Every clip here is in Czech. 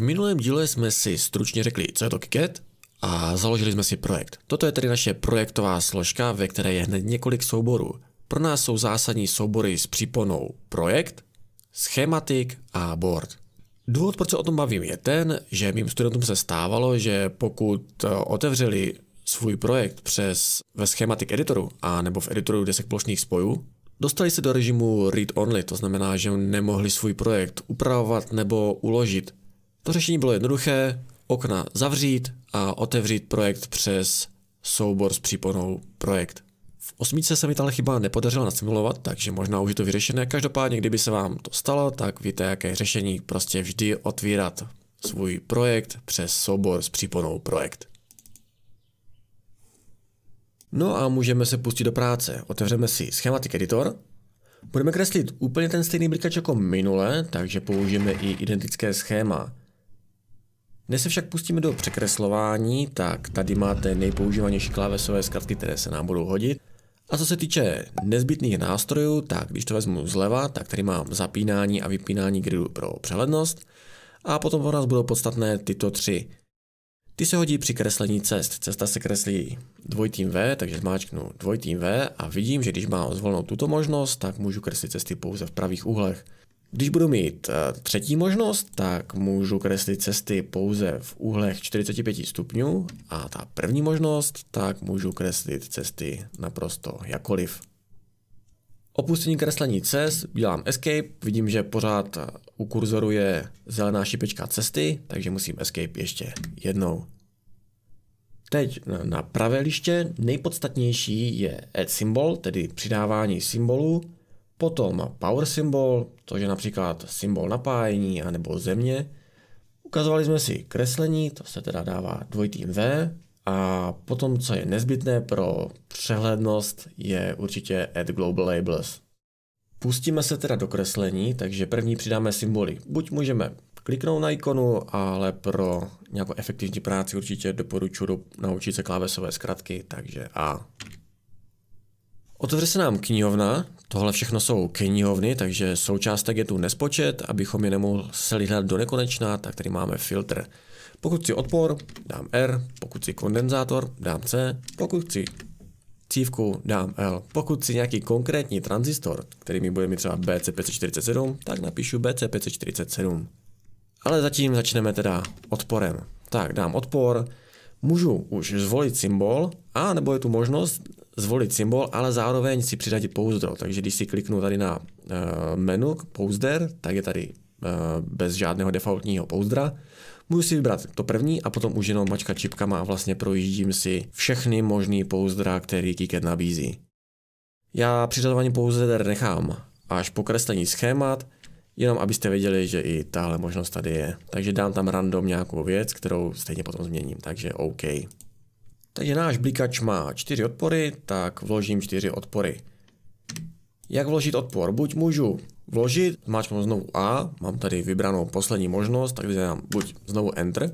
V minulém díle jsme si stručně řekli, co je to Kiket a založili jsme si projekt. Toto je tedy naše projektová složka, ve které je hned několik souborů. Pro nás jsou zásadní soubory s příponou projekt, schematik a board. Důvod, proč se o tom bavím, je ten, že mým studentům se stávalo, že pokud eh, otevřeli svůj projekt přes ve schematik Editoru a nebo v editoru desek plošných spojů, dostali se do režimu read-only, to znamená, že nemohli svůj projekt upravovat nebo uložit. To řešení bylo jednoduché, okna zavřít a otevřít projekt přes soubor s příponou projekt. V osmičce se mi ta chyba nepodařila nasimulovat, takže možná už je to vyřešené. Každopádně, kdyby se vám to stalo, tak víte, jaké je řešení. Prostě vždy otvírat svůj projekt přes soubor s příponou projekt. No a můžeme se pustit do práce. Otevřeme si Schematic Editor. Budeme kreslit úplně ten stejný blikač jako minule, takže použijeme i identické schéma. Dnes se však pustíme do překreslování, tak tady máte nejpoužívanější klávesové zkratky, které se nám budou hodit. A co se týče nezbytných nástrojů, tak když to vezmu zleva, tak tady mám zapínání a vypínání gridu pro přehlednost. A potom pro nás budou podstatné tyto tři. Ty se hodí při kreslení cest. Cesta se kreslí dvojitým V, takže zmáčknu dvojitým V a vidím, že když mám zvolenou tuto možnost, tak můžu kreslit cesty pouze v pravých úhlech. Když budu mít eh, třetí možnost, tak můžu kreslit cesty pouze v úhlech 45 stupňů a ta první možnost, tak můžu kreslit cesty naprosto jakoliv. Opustení kreslení cest, dělám escape, vidím, že pořád eh, u kurzoru je zelená šipečka cesty, takže musím escape ještě jednou. Teď na pravé liště nejpodstatnější je add symbol, tedy přidávání symbolů. Potom power symbol, to je například symbol napájení anebo země. Ukazovali jsme si kreslení, to se teda dává dvojitým V. A potom, co je nezbytné pro přehlednost, je určitě add global labels. Pustíme se teda do kreslení, takže první přidáme symboly. Buď můžeme kliknout na ikonu, ale pro nějakou efektivní práci určitě doporučuji naučit se klávesové zkratky, takže A. Otevře se nám knihovna, tohle všechno jsou knihovny, takže součástek je tu nespočet, abychom je se hledat do nekonečna, tak tady máme filtr. Pokud si odpor, dám R, pokud si kondenzátor, dám C, pokud si cívku, dám L. Pokud si nějaký konkrétní tranzistor, který mi bude mít třeba BC547, tak napíšu BC547. Ale zatím začneme teda odporem. Tak dám odpor, můžu už zvolit symbol, a nebo je tu možnost zvolit symbol, ale zároveň si přiřadit pouzdro. Takže když si kliknu tady na eh, menu pouzder, tak je tady eh, bez žádného defaultního pouzdra. Můžu si vybrat to první a potom už jenom mačka čipkama a vlastně projíždím si všechny možné pouzdra, který Kiket nabízí. Já přiřazování pouzder nechám až po kreslení schémat, jenom abyste věděli, že i tahle možnost tady je. Takže dám tam random nějakou věc, kterou stejně potom změním, takže OK. Takže náš blikač má čtyři odpory, tak vložím čtyři odpory. Jak vložit odpor? Buď můžu vložit, zmáčknu znovu A, mám tady vybranou poslední možnost, tak dám buď znovu Enter,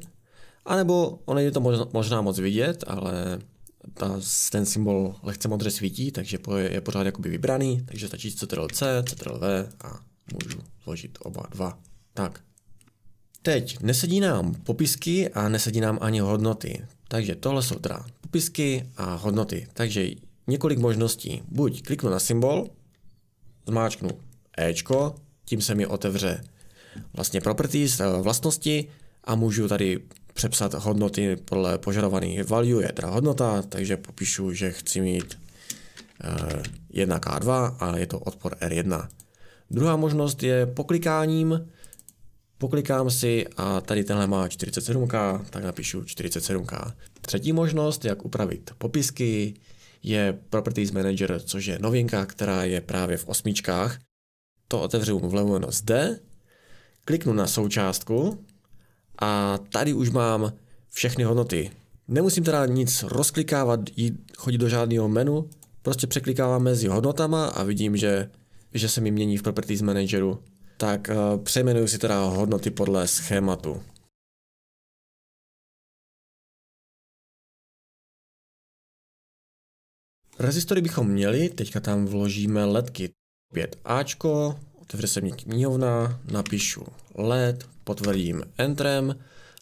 anebo ono je to možná moc vidět, ale ta, ten symbol lehce modře svítí, takže je pořád jakoby vybraný, takže stačí Ctrl-C, Ctrl-V a můžu vložit oba dva. Tak, Teď nesedí nám popisky a nesedí nám ani hodnoty, takže tohle jsou teda popisky a hodnoty. Takže několik možností. Buď kliknu na symbol, zmáčknu Ečko, tím se mi otevře vlastně properties, eh, vlastnosti a můžu tady přepsat hodnoty podle požadovaných value, je teda hodnota, takže popíšu, že chci mít 1K2 eh, a je to odpor R1. Druhá možnost je poklikáním Poklikám si a tady tenhle má 47K, tak napíšu 47K. Třetí možnost, jak upravit popisky, je Properties Manager, což je novinka, která je právě v osmičkách. To otevřu vlevo zde, kliknu na součástku a tady už mám všechny hodnoty. Nemusím teda nic rozklikávat, jít, chodit do žádného menu, prostě překlikávám mezi hodnotama a vidím, že, že se mi mění v Properties Manageru tak eh, přejmenuju si teda hodnoty podle schématu. Rezistory bychom měli, teďka tam vložíme ledky 5Ačko, otevře se mě knihovna, napíšu LED, potvrdím Enterem.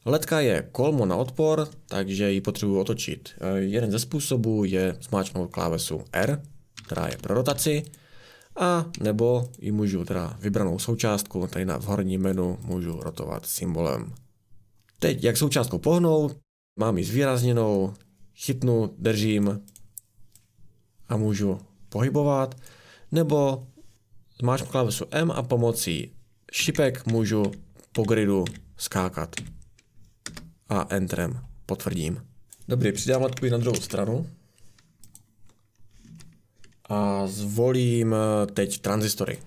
Ledka je kolmo na odpor, takže ji potřebuji otočit. Eh, jeden ze způsobů je zmáčknout klávesu R, která je pro rotaci a nebo ji můžu teda vybranou součástku, tady na v horním menu můžu rotovat symbolem. Teď jak součástku pohnout, mám ji zvýrazněnou, chytnu, držím a můžu pohybovat, nebo zmáčknu klávesu M a pomocí šipek můžu po gridu skákat a enterem potvrdím. Dobrý, přidám letku na druhou stranu a zvolím eh, teď transistory.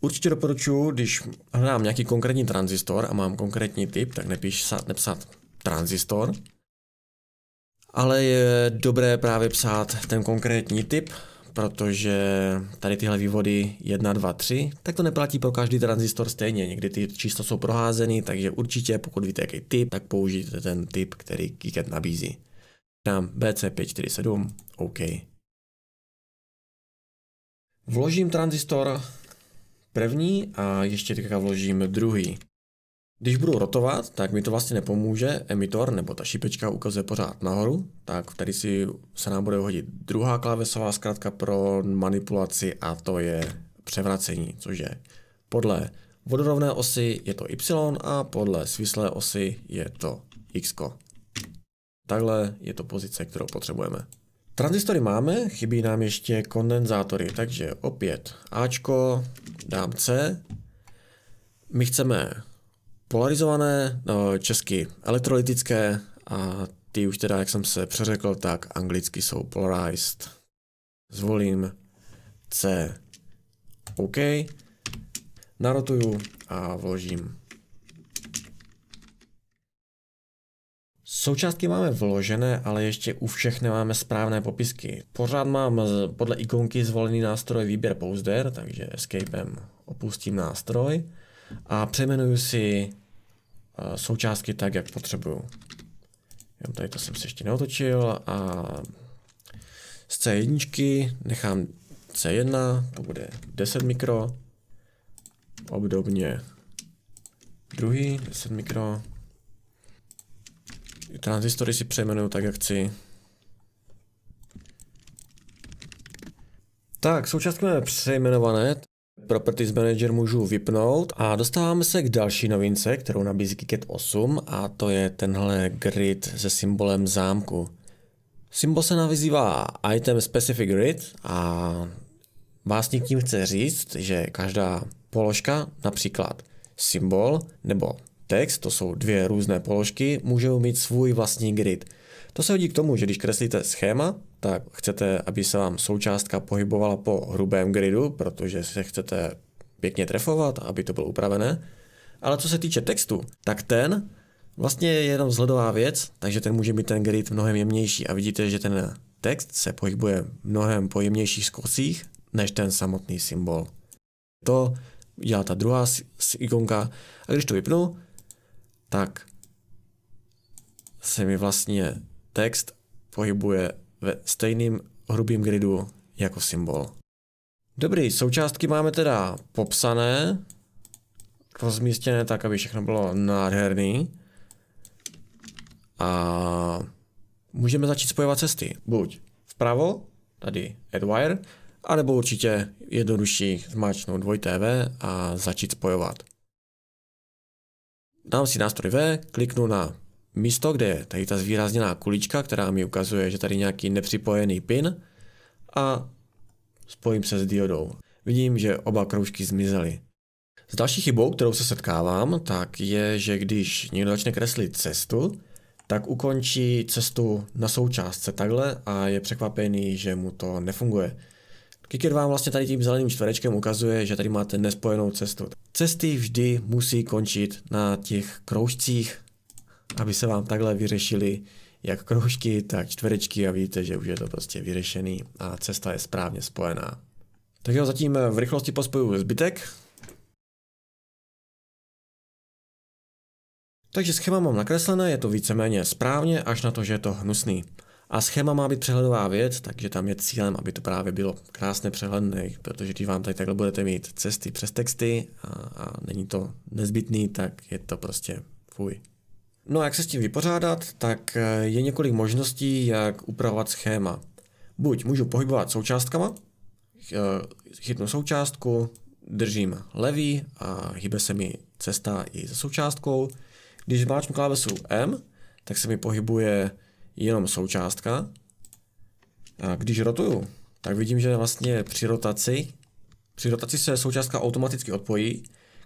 Určitě doporučuji, když hledám nějaký konkrétní tranzistor a mám konkrétní typ, tak nepíš nepsat tranzistor, ale je dobré právě psát ten konkrétní typ, protože tady tyhle vývody 1, 2, 3, tak to neplatí pro každý tranzistor stejně. Někdy ty čísla jsou proházeny, takže určitě, pokud víte, jaký typ, tak použijte ten typ, který Kiket nabízí. Dám BC547, OK. Vložím tranzistor první a ještě teďka vložím druhý. Když budu rotovat, tak mi to vlastně nepomůže, emitor nebo ta šipečka ukazuje pořád nahoru, tak tady si se nám bude hodit druhá klávesová zkrátka pro manipulaci a to je převracení, což je podle vodorovné osy je to Y a podle svislé osy je to X. -ko. Takhle je to pozice, kterou potřebujeme. Transistory máme, chybí nám ještě kondenzátory, takže opět Ačko, dám C. My chceme polarizované, no, česky elektrolytické a ty už teda, jak jsem se přeřekl, tak anglicky jsou polarized. Zvolím C. OK. Narotuju a vložím Součástky máme vložené, ale ještě u všech nemáme správné popisky. Pořád mám podle ikonky zvolený nástroj výběr pouzder, takže escapem opustím nástroj a přejmenuju si eh, součástky tak, jak potřebuju. Jo, tady to jsem si ještě neotočil a z C1 nechám C1, to bude 10 mikro, obdobně druhý 10 mikro, Transistory si přejmenuju tak, jak chci. Tak, součástky máme přejmenované. Properties Manager můžu vypnout a dostáváme se k další novince, kterou nabízí Kiket 8 a to je tenhle grid se symbolem zámku. Symbol se nazývá Item Specific Grid a básník tím chce říct, že každá položka, například symbol nebo Text, to jsou dvě různé položky, můžou mít svůj vlastní grid. To se hodí k tomu, že když kreslíte schéma, tak chcete, aby se vám součástka pohybovala po hrubém gridu, protože se chcete pěkně trefovat, aby to bylo upravené. Ale co se týče textu, tak ten vlastně je jenom vzhledová věc, takže ten může mít ten grid mnohem jemnější a vidíte, že ten text se pohybuje mnohem po jemnějších skocích než ten samotný symbol. To dělá ta druhá ikonka a když to vypnu, tak se mi vlastně text pohybuje ve stejným hrubým gridu jako symbol. Dobrý, součástky máme teda popsané, rozmístěné tak, aby všechno bylo nádherný. A můžeme začít spojovat cesty. Buď vpravo, tady Edwire, anebo určitě jednodušší zmáčnout dvoj tv a začít spojovat dám si nástroj V, kliknu na místo, kde je tady ta zvýrazněná kulička, která mi ukazuje, že tady nějaký nepřipojený pin a spojím se s diodou. Vidím, že oba kroužky zmizely. S další chybou, kterou se setkávám, tak je, že když někdo začne kreslit cestu, tak ukončí cestu na součástce takhle a je překvapený, že mu to nefunguje. Kicker vám vlastně tady tím zeleným čtverečkem ukazuje, že tady máte nespojenou cestu. Cesty vždy musí končit na těch kroužcích, aby se vám takhle vyřešili jak kroužky, tak čtverečky a víte, že už je to prostě vyřešený a cesta je správně spojená. Tak jo, zatím v rychlosti pospoju zbytek. Takže schéma mám nakreslené, je to víceméně správně, až na to, že je to hnusný. A schéma má být přehledová věc, takže tam je cílem, aby to právě bylo krásně přehledné, protože když vám tady takhle budete mít cesty přes texty a, a není to nezbytný, tak je to prostě fuj. No a jak se s tím vypořádat, tak eh, je několik možností, jak upravovat schéma. Buď můžu pohybovat součástkama, eh, chytnu součástku, držím levý a hýbe se mi cesta i za součástkou. Když zmáčknu klávesu M, tak se mi pohybuje jenom součástka. A když rotuju, tak vidím, že vlastně při rotaci, při rotaci se součástka automaticky odpojí.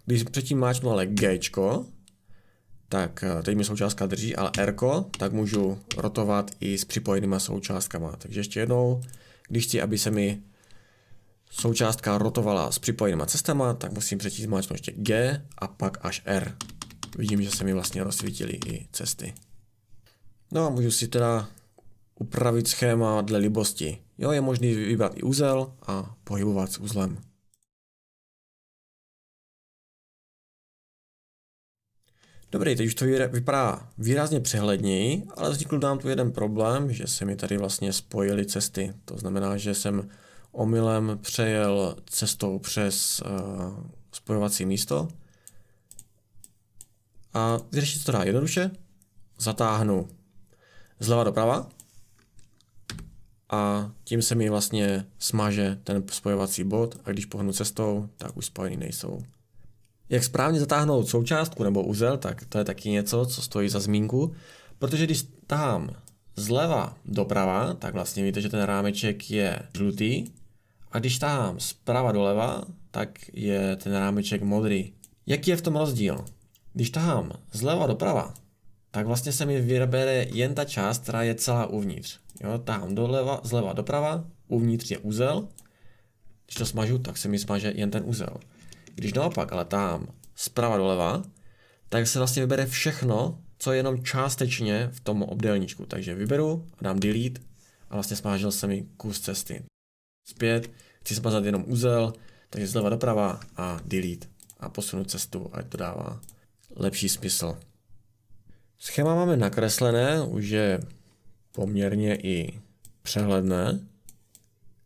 Když předtím máčknu ale G, tak eh, teď mi součástka drží, ale R, tak můžu rotovat i s připojenýma součástkama. Takže ještě jednou, když chci, aby se mi součástka rotovala s připojenýma cestama, tak musím předtím máčnout ještě G a pak až R. Vidím, že se mi vlastně rozsvítily i cesty. No a můžu si teda upravit schéma dle libosti. Jo, je možný vybrat i úzel a pohybovat s uzlem. Dobrý, teď už to vypadá výrazně přehledněji, ale vznikl nám tu jeden problém, že se mi tady vlastně spojily cesty. To znamená, že jsem omylem přejel cestou přes uh, spojovací místo. A vyřešit to dá jednoduše. Zatáhnu zleva doprava a tím se mi vlastně smaže ten spojovací bod a když pohnu cestou, tak už spojený nejsou. Jak správně zatáhnout součástku nebo uzel, tak to je taky něco, co stojí za zmínku, protože když tahám zleva doprava, tak vlastně víte, že ten rámeček je žlutý a když tahám zprava doleva, tak je ten rámeček modrý. Jaký je v tom rozdíl? Když tahám zleva doprava, tak vlastně se mi vybere jen ta část, která je celá uvnitř. Jo, tam doleva, zleva doprava, uvnitř je úzel. Když to smažu, tak se mi smaže jen ten úzel. Když naopak ale tam zprava doleva, tak se vlastně vybere všechno, co je jenom částečně v tom obdélníčku. Takže vyberu dám delete a vlastně smážil se mi kus cesty. Zpět, chci smazat jenom úzel, takže zleva doprava a delete a posunu cestu, ať to dává lepší smysl. Schéma máme nakreslené, už je poměrně i přehledné.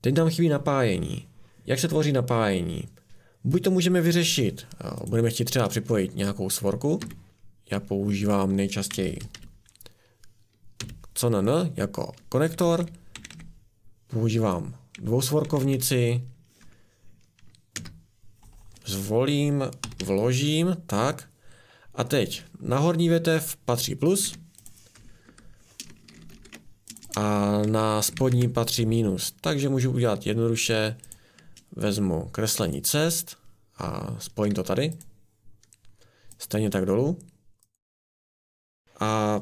Teď nám chybí napájení. Jak se tvoří napájení? Buď to můžeme vyřešit, budeme chtít třeba připojit nějakou svorku, já používám nejčastěji CNN jako konektor, používám dvousvorkovnici, zvolím, vložím, tak, a teď na horní větev patří plus a na spodní patří minus. Takže můžu udělat jednoduše, vezmu kreslení cest a spojím to tady. Stejně tak dolů. A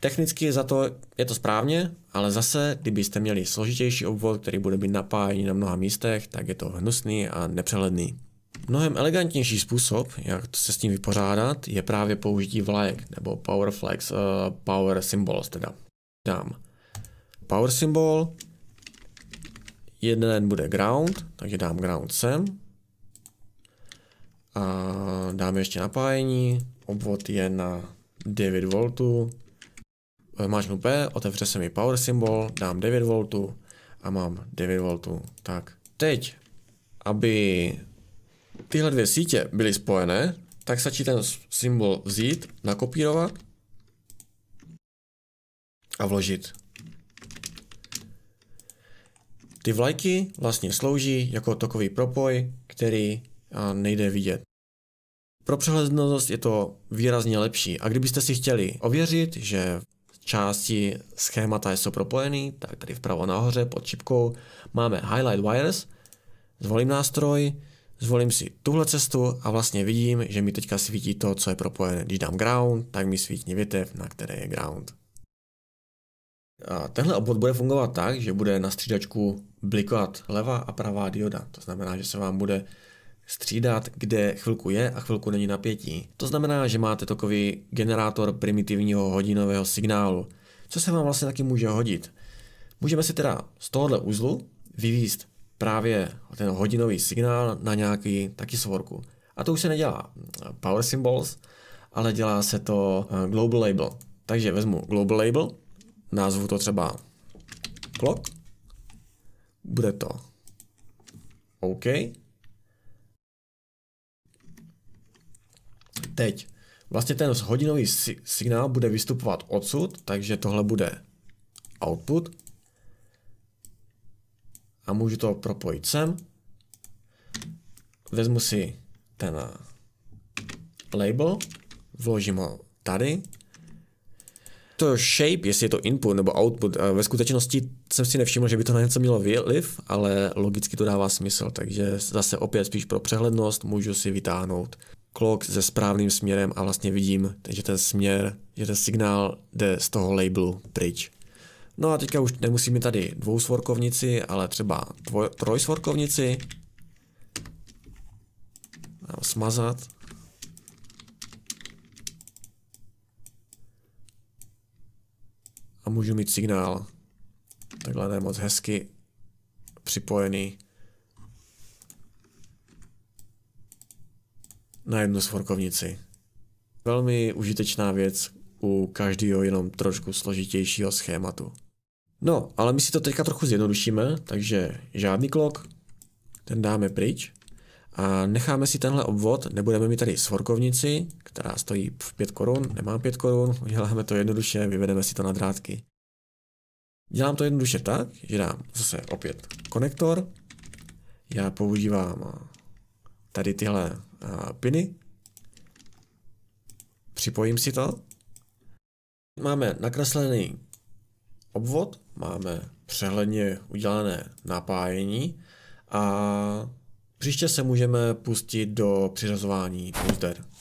technicky za to je to správně, ale zase, kdybyste měli složitější obvod, který bude být napájený na mnoha místech, tak je to hnusný a nepřehledný. Mnohem elegantnější způsob, jak se s tím vypořádat, je právě použití vlajek nebo power flex uh, power symbols teda. Dám power symbol, jeden bude ground, takže dám ground sem. A dám ještě napájení, obvod je na 9V, eh, Máš P, otevře se mi power symbol, dám 9V a mám 9V. Tak teď, aby tyhle dvě sítě byly spojené, tak stačí ten symbol vzít, nakopírovat a vložit. Ty vlajky vlastně slouží jako tokový propoj, který nejde vidět. Pro přehlednost je to výrazně lepší a kdybyste si chtěli ověřit, že části schémata jsou propojený, tak tady vpravo nahoře pod čipkou máme Highlight Wires, zvolím nástroj, Zvolím si tuhle cestu a vlastně vidím, že mi teďka svítí to, co je propojené. Když dám ground, tak mi svítí větev, na které je ground. A tenhle obvod bude fungovat tak, že bude na střídačku blikovat levá a pravá dioda. To znamená, že se vám bude střídat, kde chvilku je a chvilku není napětí. To znamená, že máte takový generátor primitivního hodinového signálu. Co se vám vlastně taky může hodit? Můžeme si teda z tohohle uzlu vyvíst právě ten hodinový signál na nějaký taky svorku. A to už se nedělá Power Symbols, ale dělá se to eh, Global Label. Takže vezmu Global Label, názvu to třeba Clock, bude to OK. Teď vlastně ten hodinový signál bude vystupovat odsud, takže tohle bude output a můžu to propojit sem. Vezmu si ten eh, label, vložím ho tady. To shape, jestli je to input nebo output, eh, ve skutečnosti jsem si nevšiml, že by to na něco mělo vliv, ale logicky to dává smysl, takže zase opět spíš pro přehlednost můžu si vytáhnout clock se správným směrem a vlastně vidím, že ten směr, že ten signál jde z toho labelu pryč. No a teďka už nemusí mít tady dvousvorkovnici, ale třeba dvoj, trojsvorkovnici. Dám smazat. A můžu mít signál. Takhle je moc hezky připojený na jednu svorkovnici. Velmi užitečná věc u každého jenom trošku složitějšího schématu. No, ale my si to teďka trochu zjednodušíme, takže žádný klok, ten dáme pryč a necháme si tenhle obvod, nebudeme mít tady svorkovnici, která stojí v 5 korun, nemá 5 korun, uděláme to jednoduše, vyvedeme si to na drátky. Dělám to jednoduše tak, že dám zase opět konektor, já používám eh, tady tyhle eh, piny, připojím si to, máme nakreslený obvod, máme přehledně udělané napájení a příště se můžeme pustit do přiřazování puzder.